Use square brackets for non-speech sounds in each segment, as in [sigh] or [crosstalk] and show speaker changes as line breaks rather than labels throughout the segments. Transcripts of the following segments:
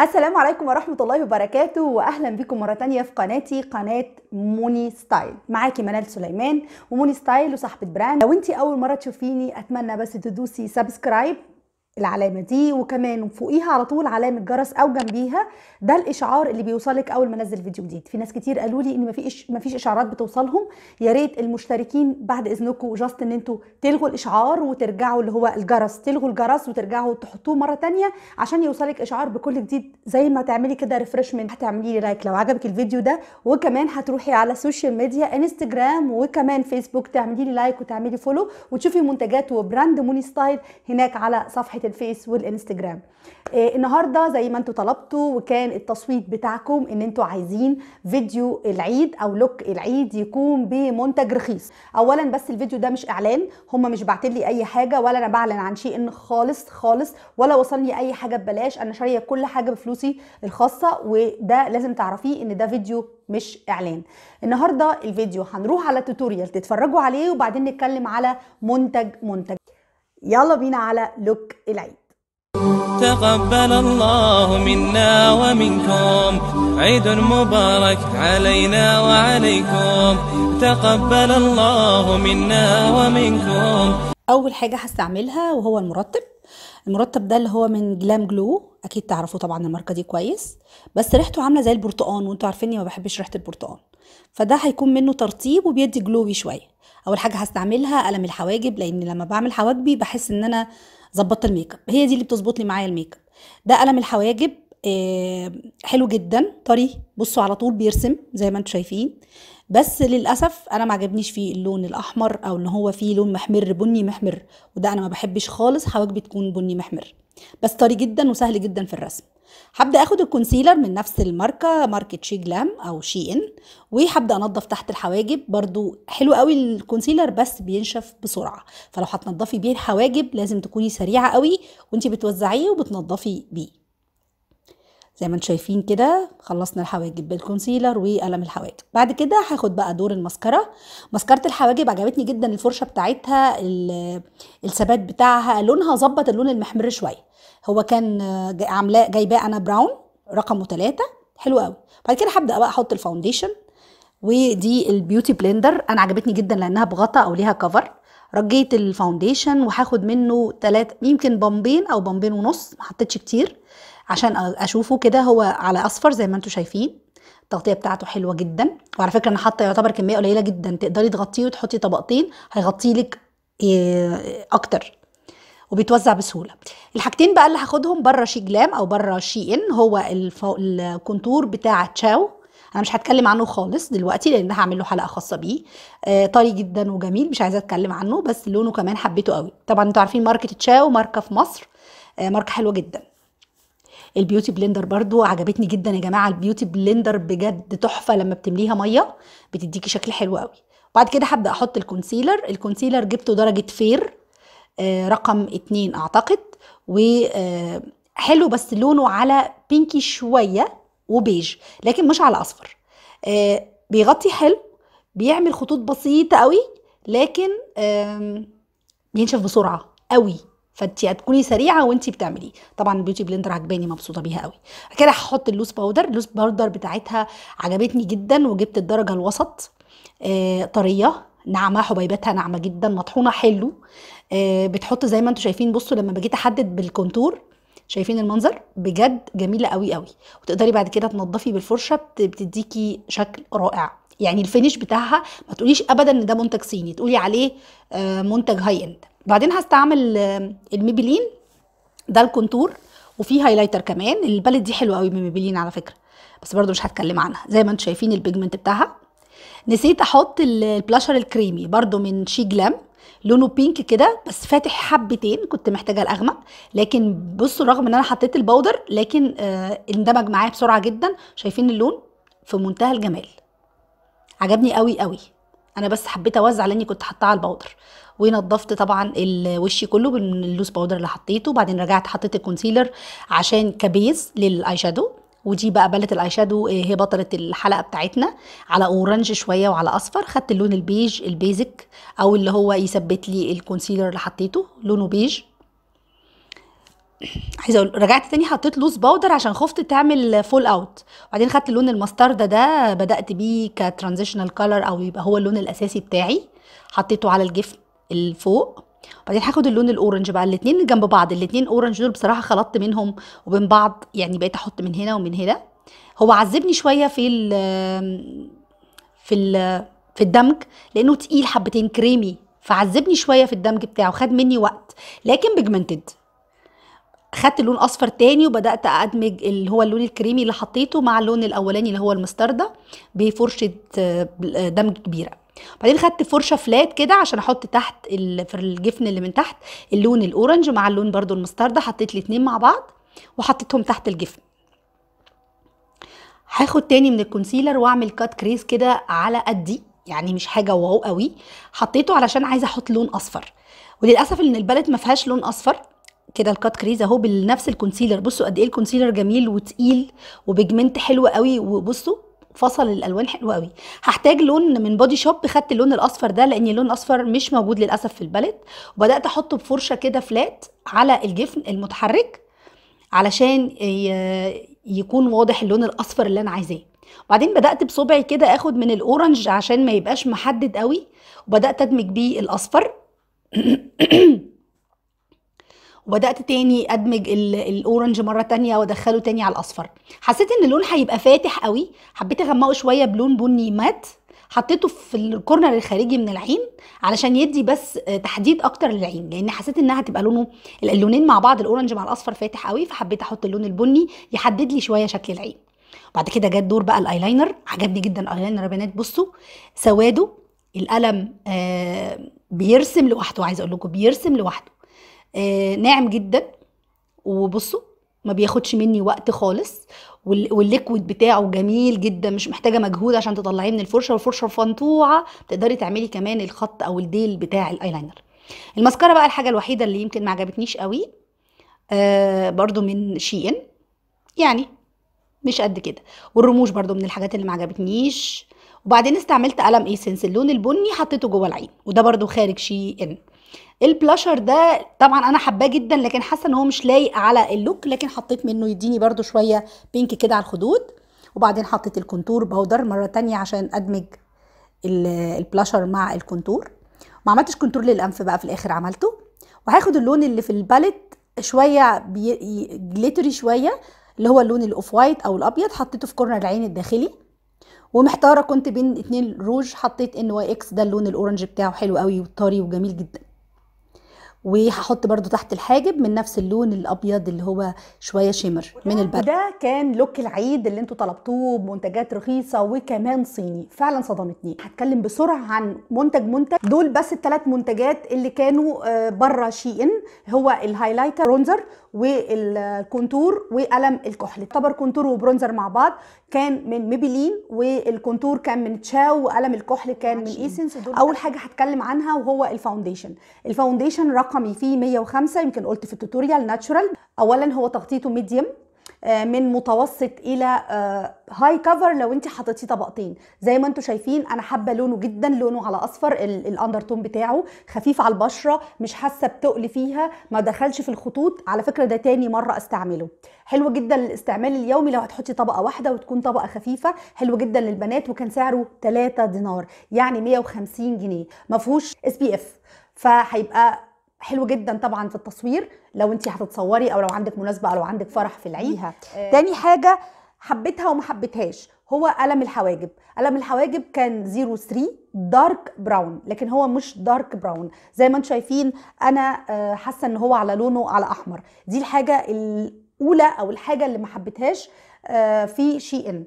السلام عليكم ورحمة الله وبركاته وأهلا بكم مرة تانية في قناتي قناة موني ستايل معاكي منال سليمان وموني ستايل وصاحبة براند لو انت أول مرة تشوفيني أتمنى بس تدوسي سبسكرايب العلامة دي وكمان فوقيها على طول علامة جرس أو جنبيها ده الإشعار اللي بيوصلك أول ما أنزل فيديو جديد في ناس كتير قالوا لي إن مفيش مفيش إشعارات بتوصلهم يا ريت المشتركين بعد إذنكم جاست إن أنتوا تلغوا الإشعار وترجعوا اللي هو الجرس تلغوا الجرس وترجعوا تحطوه مرة تانية عشان يوصلك إشعار بكل جديد زي ما تعملي كده ريفرشمنت هتعملي لي لايك لو عجبك الفيديو ده وكمان هتروحي على السوشيال ميديا انستجرام وكمان فيسبوك تعملي لي لايك وتعملي فولو وتشوفي منتجات وبراند موني ستايل هناك على صفحة الفيس والانستجرام إيه النهارده زي ما انتوا طلبتوا وكان التصويت بتاعكم ان انتوا عايزين فيديو العيد او لوك العيد يكون بمنتج رخيص اولا بس الفيديو ده مش اعلان هم مش بعتلى لي اي حاجه ولا انا بعلن عن شيء ان خالص خالص ولا وصلني اي حاجه ببلاش انا شاريه كل حاجه بفلوسي الخاصه وده لازم تعرفيه ان ده فيديو مش اعلان النهارده الفيديو هنروح على توتوريال تتفرجوا عليه وبعدين نتكلم على منتج منتج يلا بينا على لوك العيد تقبل الله منا ومنكم عيد مبارك علينا وعليكم تقبل الله منا ومنكم اول حاجه هستعملها وهو المرطب المرطب ده اللي هو من جلام جلو اكيد تعرفوا طبعا الماركه دي كويس بس ريحته عامله زي البرتقان وانتوا عارفيني ما بحبش ريحه البرتقان فده هيكون منه ترطيب وبيدي جلوي شويه اول حاجه هستعملها قلم الحواجب لان لما بعمل حواجبي بحس ان انا ظبطت الميك اب هي دي اللي بتظبط لي معايا الميك اب ده قلم الحواجب آه، حلو جدا طري بصوا على طول بيرسم زي ما انتم شايفين بس للاسف انا ما عجبنيش فيه اللون الاحمر او ان هو فيه لون محمر بني محمر وده انا ما بحبش خالص حواجبي تكون بني محمر بس طري جدا وسهل جدا في الرسم هبدا اخد الكونسيلر من نفس الماركه ماركه شي جلام او شي ان وهبدا انضف تحت الحواجب برضو حلو قوي الكونسيلر بس بينشف بسرعه فلو هتنضفي بيه الحواجب لازم تكوني سريعه قوي وانت بتوزعيه وبتنضفي بيه زي ما انتم شايفين كده خلصنا الحواجب بالكونسيلر وقلم الحواجب بعد كده هاخد بقى دور المسكره مسكره الحواجب عجبتني جدا الفرشه بتاعتها الثبات بتاعها لونها ظبط اللون المحمر شويه هو كان عاملاه جايباه انا براون رقمه ثلاثة حلو قوي بعد كده هبدا بقى احط الفاونديشن ودي البيوتي بلندر انا عجبتني جدا لانها بغطا او ليها كفر رجيت الفاونديشن وهاخد منه ثلاث يمكن بامبين او بامبين ونص ما حطيتش كتير عشان اشوفه كده هو على اصفر زي ما انتم شايفين التغطيه بتاعته حلوه جدا وعلى فكره انا حاطه يعتبر كميه قليله جدا تقدري تغطيه وتحطي طبقتين هيغطي لك اكتر وبيتوزع بسهوله الحاجتين بقى اللي هاخدهم بره شي جلام او بره شي ان هو الفو... الكونتور بتاع تشاو انا مش هتكلم عنه خالص دلوقتي لان هعمل له حلقه خاصه بيه آه طري جدا وجميل مش عايزه اتكلم عنه بس لونه كمان حبيته قوي طبعا انتوا عارفين ماركه تشاو ماركه في مصر آه ماركه حلوه جدا البيوتي بلندر برضو عجبتني جدا يا جماعه البيوتي بلندر بجد تحفه لما بتمليها ميه بتديكي شكل حلو قوي بعد كده هبدا احط الكونسيلر الكونسيلر جبته درجه فير آه، رقم اتنين اعتقد وحلو آه، بس لونه على بينكي شوية وبيج لكن مش على اصفر آه، بيغطي حلو بيعمل خطوط بسيطة قوي لكن بينشف بسرعة قوي فانت هتكوني سريعه وانت بتعمليه طبعا البيوتي بلندر عجباني مبسوطه بيها قوي كده هحط اللوز باودر اللوز باودر بتاعتها عجبتني جدا وجبت الدرجه الوسط طريه ناعمه حبيبتها ناعمه جدا مطحونه حلو آه، بتحط زي ما انتم شايفين بصوا لما بجيت احدد بالكونتور شايفين المنظر بجد جميله قوي قوي وتقدري بعد كده تنضفي بالفرشه بتديكي شكل رائع يعني الفينش بتاعها ما تقوليش ابدا ان ده منتج صيني تقولي عليه آه، منتج هاي اند بعدين هستعمل آه، الميبلين ده الكونتور وفي هايلايتر كمان الباليت دي حلوه قوي من ميبلين على فكره بس برضو مش هتكلم عنها زي ما انتم شايفين البيجمنت بتاعها نسيت احط البلاشر الكريمي برضو من شي جلام لونه بينك كده بس فاتح حبتين كنت محتاجه الاغمق لكن بصوا رغم ان انا حطيت البودر لكن آه اندمج معايا بسرعه جدا شايفين اللون في منتهى الجمال عجبني قوي قوي انا بس حبيت اوزع لاني كنت حطاه على البودر ونضفت طبعا الوشي كله اللوس باودر اللي حطيته وبعدين رجعت حطيت الكونسيلر عشان كبيز للاي شادو ودي بقى باليت الاي شادو آه، هي بطله الحلقه بتاعتنا على اورنج شويه وعلى اصفر خدت اللون البيج البيزك او اللي هو يثبت لي الكونسيلر اللي حطيته لونه بيج عايزه اقول رجعت تاني حطيت لوز باودر عشان خفت تعمل فول اوت وبعدين خدت اللون المستردة ده بدات بيه كترانزيشنال كولر او يبقى هو اللون الاساسي بتاعي حطيته على الجفن الفوق وبعدين هاخد اللون الاورنج بقى الاثنين اللي جنب بعض الاثنين اورنج دول بصراحه خلطت منهم وبين بعض يعني بقيت احط من هنا ومن هنا هو عذبني شويه في ال آه، في ال آه، في الدمج لانه تقيل حبتين كريمي فعذبني شويه في الدمج بتاعه خد مني وقت لكن بيجمنتد خدت لون اصفر تاني وبدات ادمج اللي هو اللون الكريمي اللي حطيته مع اللون الاولاني اللي هو المستردة بفرشه آه، دمج كبيره بعدين خدت فرشه فلات كده عشان احط تحت في الجفن اللي من تحت اللون الاورنج مع اللون برده المستردة حطيت الاثنين مع بعض وحطيتهم تحت الجفن هاخد تاني من الكونسيلر واعمل كات كريز كده على قدي يعني مش حاجه واو قوي حطيته علشان عايزه احط لون اصفر وللاسف ان البلد ما فيهاش لون اصفر كده الكات كريز اهو بنفس الكونسيلر بصوا قد ايه الكونسيلر جميل وتقيل وبيجمنت حلو قوي وبصوا فصل الالوان حلو قوي هحتاج لون من بودي شوب خدت اللون الاصفر ده لان اللون الاصفر مش موجود للاسف في البلد وبدات احطه بفرشه كده فلات على الجفن المتحرك علشان يكون واضح اللون الاصفر اللي انا عايزاه وبعدين بدات بصبعي كده اخد من الاورنج عشان ما يبقاش محدد قوي وبدات ادمج بيه الاصفر [clears throat] وبدات تاني ادمج الاورنج مره تانية وادخله تاني على الاصفر حسيت ان اللون هيبقى فاتح قوي حبيت اغمقه شويه بلون بني مات حطيته في الكورنر الخارجي من العين علشان يدي بس تحديد اكتر للعين لان يعني حسيت انها هتبقى لونه اللونين مع بعض الاورنج مع الاصفر فاتح قوي فحبيت احط اللون البني يحدد لي شويه شكل العين بعد كده جت دور بقى الايلاينر عجبني جدا الايلاينر يا بنات بصوا سواده القلم آه بيرسم لوحده عايزه اقول لكم بيرسم لوحده آه، ناعم جدا وبصوا ما بياخدش مني وقت خالص والليكويد بتاعه جميل جدا مش محتاجه مجهود عشان تطلعيه من الفرشه والفرشه فنطوعه تقدري تعملي كمان الخط او الديل بتاع الايلاينر الماسكارا بقى الحاجه الوحيده اللي يمكن ما عجبتنيش قوي آه برضو من شين يعني مش قد كده والرموش برضو من الحاجات اللي ما عجبتنيش وبعدين استعملت قلم ايسنس اللون البني حطيته جوه العين وده برضو خارج شي ان البلاشر ده طبعا انا حباه جدا لكن حاسه ان هو مش لايق على اللوك لكن حطيت منه يديني برده شويه بينك كده على الخدود وبعدين حطيت الكونتور باودر مره تانية عشان ادمج البلاشر مع الكونتور ما عملتش كونتور للانف بقى في الاخر عملته وهاخد اللون اللي في الباليت شويه جليتري شويه اللي هو اللون الاوف وايت او الابيض حطيته في كورنر العين الداخلي ومحتاره كنت بين اتنين روج حطيت ان واي اكس ده اللون الاورنج بتاعه حلو قوي وطري وجميل جدا وهحط برده تحت الحاجب من نفس اللون الابيض اللي هو شويه شمر من البرد ده كان لوك العيد اللي انتوا طلبتوه بمنتجات رخيصه وكمان صيني فعلا صدمتني هتكلم بسرعه عن منتج منتج دول بس الثلاث منتجات اللي كانوا آه، بره شي ان هو الهايلايتر برونزر والكونتور وقلم الكحل يعتبر كونتور وبرونزر مع بعض كان من ميبلين والكونتور كان من تشاو وقلم الكحل كان من ايسنس اول حاجه هتكلم عنها وهو الفاونديشن الفاونديشن رقمي فيه 105 يمكن قلت في التوتوريال ناتشورال اولا هو تغطيته ميديوم آه، من متوسط الى هاي آه، كفر لو انت حطيتيه طبقتين زي ما انتم شايفين انا حابه لونه جدا لونه على اصفر الاندرتون بتاعه خفيف على البشره مش حاسه بتقل فيها ما دخلش في الخطوط على فكره ده تاني مره استعمله حلو جدا للاستعمال اليومي لو هتحطي طبقه واحده وتكون طبقه خفيفه حلو جدا للبنات وكان سعره 3 دينار يعني 150 جنيه ما فيهوش اس بي اف فهيبقى حلو جدا طبعا في التصوير لو انت هتتصوري او لو عندك مناسبه او لو عندك فرح في العيد آه. تاني حاجه حبيتها وما حبيتهاش هو قلم الحواجب قلم الحواجب كان 03 دارك براون لكن هو مش دارك براون زي ما انتم شايفين انا آه، حاسه ان هو على لونه على احمر دي الحاجه الاولى او الحاجه اللي ما حبيتهاش آه، في شي ان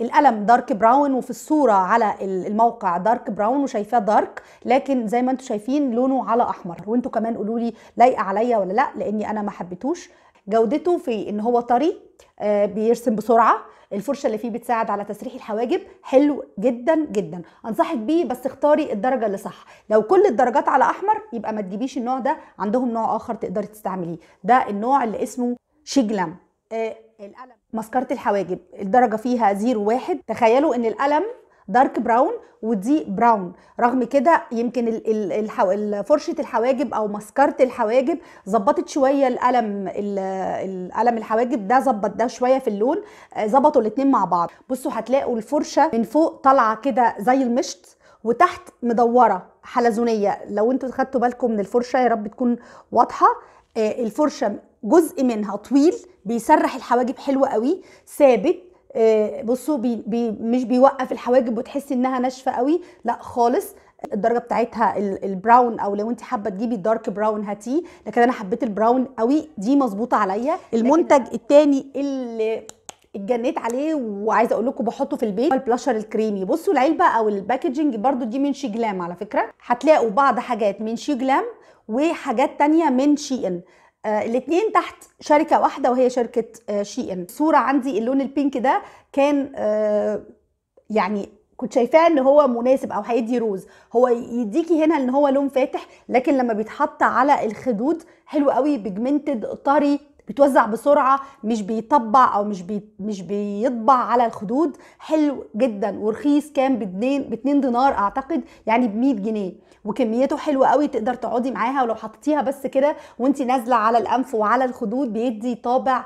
القلم دارك براون وفي الصورة على الموقع دارك براون وشايفاه دارك لكن زي ما انتم شايفين لونه على احمر وانتم كمان قولوا لي لايقة عليا ولا لا لاني انا ما حبيتوش جودته في ان هو طري آه، بيرسم بسرعه الفرشه اللي فيه بتساعد على تسريح الحواجب حلو جدا جدا انصحك بيه بس اختاري الدرجه اللي صح لو كل الدرجات على احمر يبقى ما تجيبيش النوع ده عندهم نوع اخر تقدري تستعمليه ده النوع اللي اسمه شيجلام آه القلم مسكرة الحواجب الدرجة فيها 0 1 تخيلوا ان القلم دارك براون ودي براون رغم كده يمكن فرشة الحواجب او مسكرة الحواجب ظبطت شوية القلم القلم الحواجب ده ظبط ده شوية في اللون آه، ظبطوا الاتنين مع بعض بصوا هتلاقوا الفرشة من فوق طالعة كده زي المشط وتحت مدورة حلزونية لو انتوا خدتوا بالكم من الفرشة يا رب تكون واضحة آه، الفرشة جزء منها طويل بيسرح الحواجب حلو قوي ثابت آه، بصوا بي بي مش بيوقف الحواجب وتحسي انها ناشفه قوي لا خالص الدرجه بتاعتها البراون او لو انت حابه تجيبي الدارك براون هاتيه لكن انا حبيت البراون قوي دي مظبوطه عليا المنتج الثاني اللي اتجنيت عليه وعايزه اقول لكم بحطه في البيت البلاشر الكريمي بصوا العلبه او الباكجنج برده دي من شي جلام على فكره هتلاقوا بعض حاجات من شي جلام وحاجات تانية من شي ان آه، الاثنين تحت شركه واحده وهي شركه آه، شي ان الصوره عندي اللون البينك ده كان آه، يعني كنت شايفاه ان هو مناسب او هيدي روز هو يديكي هنا ان هو لون فاتح لكن لما بيتحط على الخدود حلو قوي بيجمنتد طري بتوزع بسرعه مش بيطبع او مش بي مش بيطبع على الخدود حلو جدا ورخيص كان باتنين باتنين دينار اعتقد يعني ب 100 جنيه وكميته حلوه قوي تقدر تقعدي معاها ولو حطيتيها بس كده وانت نازله على الانف وعلى الخدود بيدي طابع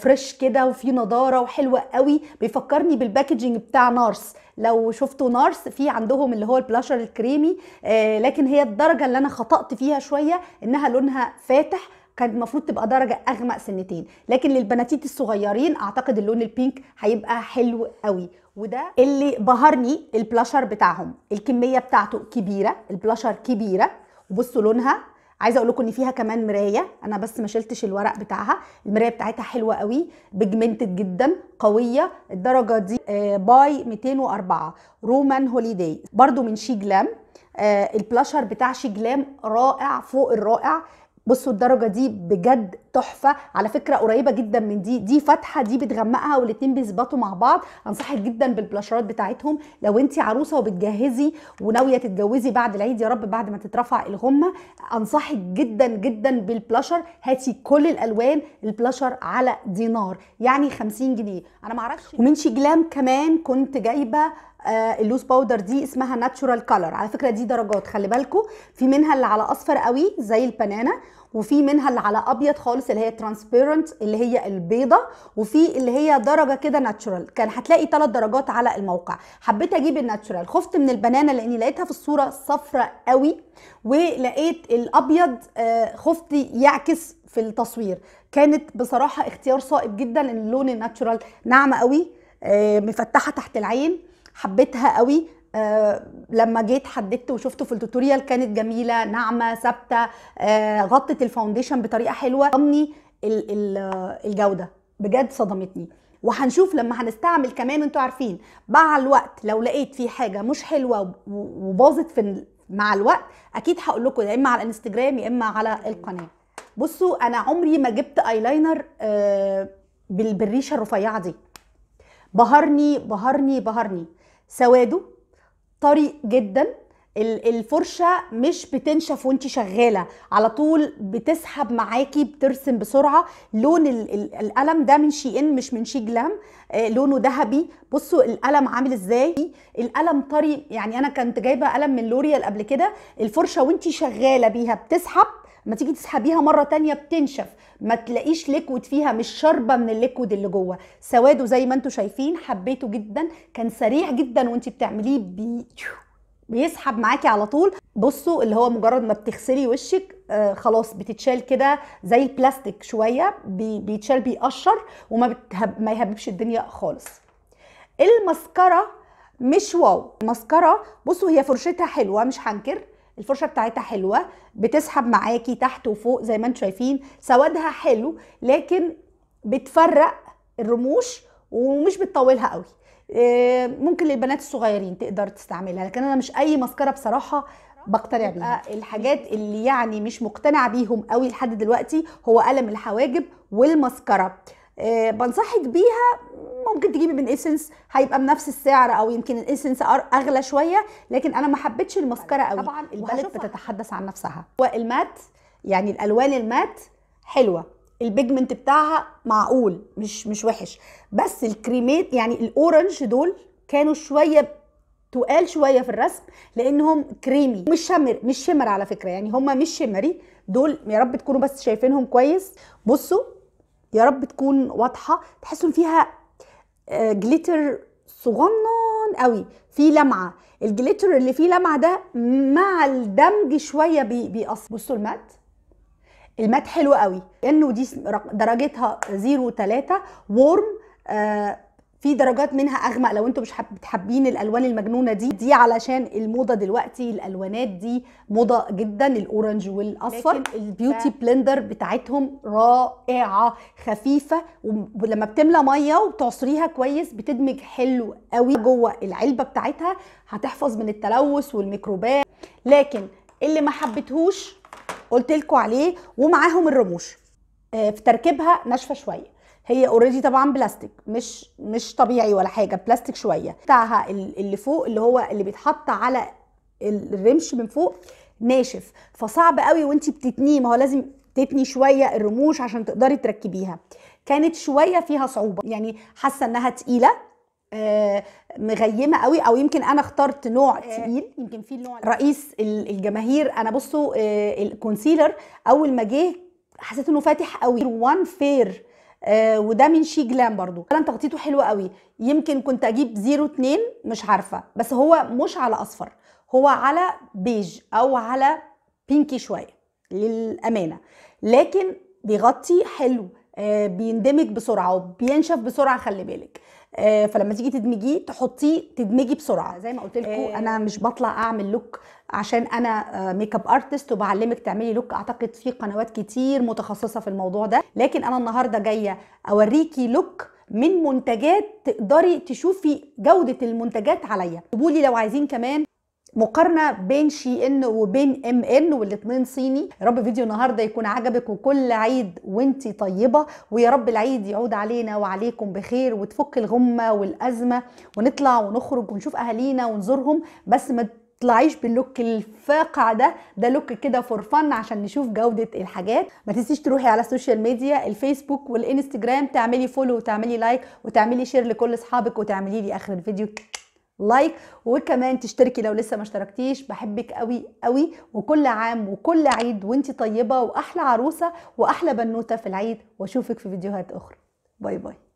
فريش آه، كده وفي نضاره وحلوه قوي بيفكرني بالباكجينج بتاع نارس لو شفتوا نارس في عندهم اللي هو البلاشر الكريمي آه، لكن هي الدرجه اللي انا خطأت فيها شويه انها لونها فاتح كان المفروض تبقى درجه اغمق سنتين لكن للبناتيت الصغيرين اعتقد اللون البينك هيبقى حلو قوي وده اللي بهرني البلاشر بتاعهم الكميه بتاعته كبيره البلاشر كبيره وبصوا لونها عايزه اقول لكم ان فيها كمان مرايه انا بس ما شلتش الورق بتاعها المرايه بتاعتها حلوه قوي بيجمنتد جدا قويه الدرجه دي آه، باي 204 رومان هوليداي برضو من شي جلام البلاشر آه، بتاع شي جلام رائع فوق الرائع بصوا الدرجه دي بجد تحفه على فكره قريبه جدا من دي دي فاتحه دي بتغمقها والاتنين بيظبطوا مع بعض انصحك جدا بالبلاشرات بتاعتهم لو انت عروسه وبتجهزي وناويه تتجوزي بعد العيد يا رب بعد ما تترفع الغمه انصحك جدا جدا بالبلاشر هاتي كل الالوان البلاشر على دينار يعني 50 جنيه انا معرفش ومن ومن شجلام كمان كنت جايبه آه اللوز باودر دي اسمها ناتشورال كلر على فكره دي درجات خلي بالكم في منها اللي على اصفر قوي زي البنانه وفي منها اللي على ابيض خالص اللي هي ترانسبيرنت اللي هي البيضه وفي اللي هي درجه كده ناتشورال كان هتلاقي ثلاث درجات على الموقع حبيت اجيب الناتشورال خفت من البنانه لاني لقيتها في الصوره صفراء قوي ولقيت الابيض آه، خفت يعكس في التصوير كانت بصراحه اختيار صائب جدا اللون الناتشورال ناعمه قوي آه، مفتحه تحت العين حبيتها قوي آه، لما جيت حددت وشفته في التوتوريال كانت جميله ناعمه ثابته آه، غطت الفاونديشن بطريقه حلوه صدمني آه، الجوده بجد صدمتني وهنشوف لما هنستعمل كمان انتوا عارفين مع الوقت لو لقيت في حاجه مش حلوه وباظت في مع الوقت اكيد هقول لكم يا اما على الانستجرام يا اما على القناه بصوا انا عمري ما جبت ايلاينر لاينر بالريشه الرفيعه دي بهرني بهرني بهرني سواده طري جدا الفرشه مش بتنشف وانت شغاله على طول بتسحب معاكي بترسم بسرعه لون القلم ده من شي ان مش من شي جلام آه، لونه ذهبي بصوا القلم عامل ازاي القلم طري يعني انا كنت جايبه قلم من لوريال قبل كده الفرشه وانت شغاله بيها بتسحب ما تيجي تسحبيها مره تانية بتنشف ما تلاقيش ليكويد فيها مش شاربه من الليكويد اللي جوه سواده زي ما انتم شايفين حبيته جدا كان سريع جدا وانت بتعمليه بي... بيسحب معاكي على طول بصوا اللي هو مجرد ما بتغسلي وشك آه خلاص بتتشال كده زي البلاستيك شويه بي... بيتشال بيقشر وما بتهب... ما يهببش الدنيا خالص المسكره مش واو المسكره بصوا هي فرشتها حلوه مش هنكر الفرشه بتاعتها حلوه بتسحب معاكي تحت وفوق زي ما انتم شايفين سوادها حلو لكن بتفرق الرموش ومش بتطولها قوي آه، ممكن للبنات الصغيرين تقدر تستعملها لكن انا مش اي مسكره بصراحه بقتنع بيها الحاجات اللي يعني مش مقتنعه بيهم قوي لحد دلوقتي هو قلم الحواجب والمسكره آه، بنصحك بيها ممكن تجيبي من اسنس هيبقى بنفس السعر او يمكن الاسنس اغلى شويه لكن انا ما حبيتش المسكره قوي طبعا البلد بتتحدث عن نفسها والمات يعني الالوان المات حلوه البيجمنت بتاعها معقول مش مش وحش بس الكريمات يعني الاورنج دول كانوا شويه تقال شويه في الرسم لانهم كريمي مش شمر مش شمر على فكره يعني هم مش شمري دول يا رب تكونوا بس شايفينهم كويس بصوا يا رب تكون واضحه تحسوا فيها جليتر آه، صغنن قوي في لمعه الجليتر اللي فيه لمعه ده مع الدمج شويه بيقص بصوا المات المات حلو قوي لانه دي درجتها 0 3 وورم آه في درجات منها اغمق لو انتم مش بتحبين الالوان المجنونه دي دي علشان الموضه دلوقتي الالوانات دي موضه جدا الاورنج والاصفر البيوتي بلندر بتاعتهم رائعه خفيفه ولما بتملى ميه وبتعصريها كويس بتدمج حلو قوي جوه العلبه بتاعتها هتحفظ من التلوث والميكروبات لكن اللي ما حبيتهوش قلت لكم عليه ومعاهم الرموش آه، في تركيبها ناشفه شويه هي اوريدي طبعا بلاستيك مش مش طبيعي ولا حاجه بلاستيك شويه بتاعها اللي فوق اللي هو اللي بيتحط على الرمش من فوق ناشف فصعب قوي وانت بتتنيه ما هو لازم تتني شويه الرموش عشان تقدري تركبيها كانت شويه فيها صعوبه يعني حاسه انها تقيله آه مغيمه قوي او يمكن انا اخترت نوع آه تقيل يمكن في نوع رئيس الجماهير انا بصوا آه الكونسيلر اول ما جه حسيت انه فاتح قوي وان فير آه، وده من شي جلام برضو فعلا تغطيته حلوه قوي يمكن كنت اجيب 02 مش عارفه بس هو مش على اصفر هو على بيج او على بينكي شويه للامانه لكن بيغطي حلو آه، بيندمج بسرعه وبينشف بسرعه خلي بالك آه، فلما تيجي تدمجيه تحطيه تدمجي بسرعه زي ما قلت لكم آه. انا مش بطلع اعمل لوك عشان انا ميك اب ارتست وبعلمك تعملي لوك اعتقد في قنوات كتير متخصصه في الموضوع ده لكن انا النهارده جايه اوريكي لوك من منتجات تقدري تشوفي جوده المنتجات عليا قولي لو عايزين كمان مقارنه بين شي ان وبين ام ان والاثنين صيني يا رب فيديو النهارده يكون عجبك وكل عيد وانت طيبه ويا رب العيد يعود علينا وعليكم بخير وتفك الغمه والازمه ونطلع ونخرج ونشوف اهالينا ونزورهم بس ما تطلعيش باللوك الفاقع ده ده لوك كده فور فن عشان نشوف جوده الحاجات ما تنسيش تروحي على السوشيال ميديا الفيسبوك والانستجرام تعملي فولو وتعملي لايك وتعملي شير لكل اصحابك وتعملي لي اخر الفيديو لايك وكمان تشتركي لو لسه ما اشتركتيش بحبك قوي قوي وكل عام وكل عيد وانت طيبه واحلى عروسه واحلى بنوته في العيد واشوفك في فيديوهات اخرى باي باي